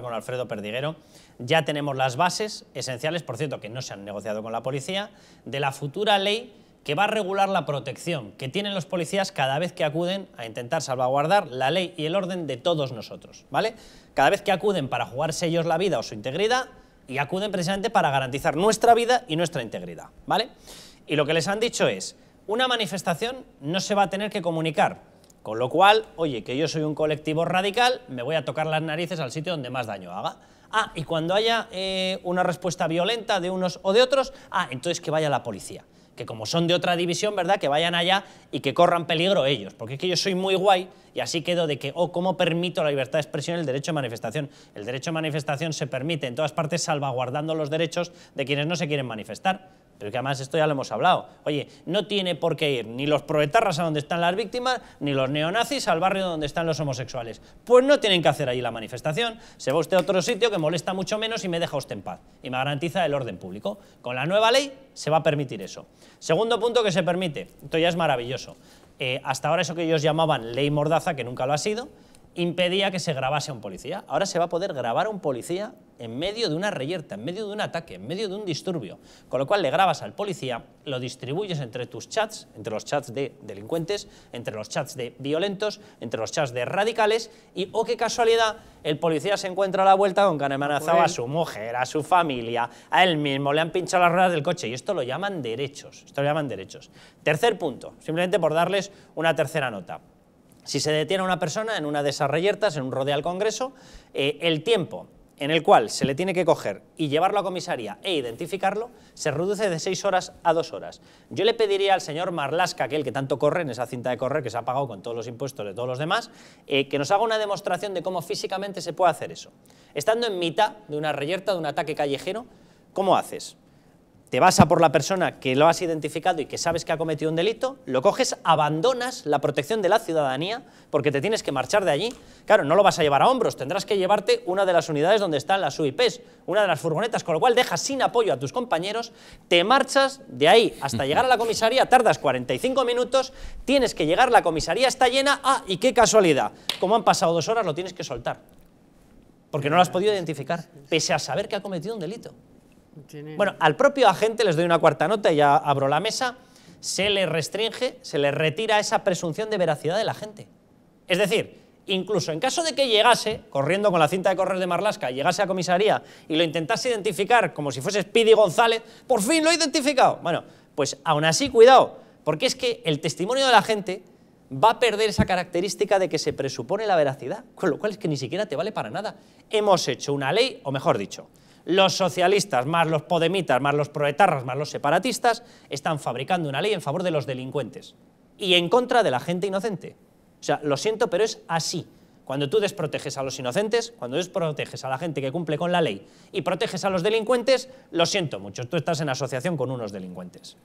con Alfredo Perdiguero. Ya tenemos las bases esenciales, por cierto, que no se han negociado con la policía, de la futura ley que va a regular la protección que tienen los policías cada vez que acuden a intentar salvaguardar la ley y el orden de todos nosotros, ¿vale? Cada vez que acuden para jugarse ellos la vida o su integridad y acuden precisamente para garantizar nuestra vida y nuestra integridad, ¿vale? Y lo que les han dicho es, una manifestación no se va a tener que comunicar con lo cual, oye, que yo soy un colectivo radical, me voy a tocar las narices al sitio donde más daño haga. Ah, y cuando haya eh, una respuesta violenta de unos o de otros, ah, entonces que vaya la policía. Que como son de otra división, ¿verdad? Que vayan allá y que corran peligro ellos. Porque es que yo soy muy guay y así quedo de que, oh, ¿cómo permito la libertad de expresión y el derecho a manifestación? El derecho a manifestación se permite en todas partes salvaguardando los derechos de quienes no se quieren manifestar. Pero que además esto ya lo hemos hablado. Oye, no tiene por qué ir ni los proetarras a donde están las víctimas, ni los neonazis al barrio donde están los homosexuales. Pues no tienen que hacer allí la manifestación. Se va usted a otro sitio que molesta mucho menos y me deja usted en paz. Y me garantiza el orden público. Con la nueva ley se va a permitir eso. Segundo punto que se permite, esto ya es maravilloso. Eh, hasta ahora eso que ellos llamaban ley mordaza, que nunca lo ha sido, impedía que se grabase a un policía. Ahora se va a poder grabar a un policía en medio de una reyerta, en medio de un ataque, en medio de un disturbio. Con lo cual le grabas al policía, lo distribuyes entre tus chats, entre los chats de delincuentes, entre los chats de violentos, entre los chats de radicales y, oh qué casualidad, el policía se encuentra a la vuelta con que han amenazado a su mujer, a su familia, a él mismo, le han pinchado las ruedas del coche y esto lo llaman derechos, esto lo llaman derechos. Tercer punto, simplemente por darles una tercera nota. Si se detiene a una persona en una de esas reyertas, en un rodeo al Congreso, eh, el tiempo en el cual se le tiene que coger y llevarlo a comisaría e identificarlo, se reduce de seis horas a dos horas. Yo le pediría al señor Marlasca, aquel que tanto corre en esa cinta de correr que se ha pagado con todos los impuestos de todos los demás, eh, que nos haga una demostración de cómo físicamente se puede hacer eso. Estando en mitad de una reyerta, de un ataque callejero, ¿cómo haces? vas a por la persona que lo has identificado y que sabes que ha cometido un delito, lo coges, abandonas la protección de la ciudadanía porque te tienes que marchar de allí. Claro, no lo vas a llevar a hombros, tendrás que llevarte una de las unidades donde están las UIPs, una de las furgonetas, con lo cual dejas sin apoyo a tus compañeros, te marchas de ahí hasta llegar a la comisaría, tardas 45 minutos, tienes que llegar, la comisaría está llena, ah, y qué casualidad, como han pasado dos horas lo tienes que soltar, porque no lo has podido identificar, pese a saber que ha cometido un delito. Bueno, al propio agente, les doy una cuarta nota y ya abro la mesa, se le restringe, se le retira esa presunción de veracidad de la gente. Es decir, incluso en caso de que llegase, corriendo con la cinta de correr de Marlasca, llegase a comisaría y lo intentase identificar como si fuese Speedy González, por fin lo he identificado. Bueno, pues aún así, cuidado, porque es que el testimonio de la gente va a perder esa característica de que se presupone la veracidad, con lo cual es que ni siquiera te vale para nada. Hemos hecho una ley, o mejor dicho, los socialistas, más los podemitas, más los proetarras, más los separatistas, están fabricando una ley en favor de los delincuentes y en contra de la gente inocente. O sea, lo siento, pero es así. Cuando tú desproteges a los inocentes, cuando desproteges a la gente que cumple con la ley y proteges a los delincuentes, lo siento mucho, tú estás en asociación con unos delincuentes.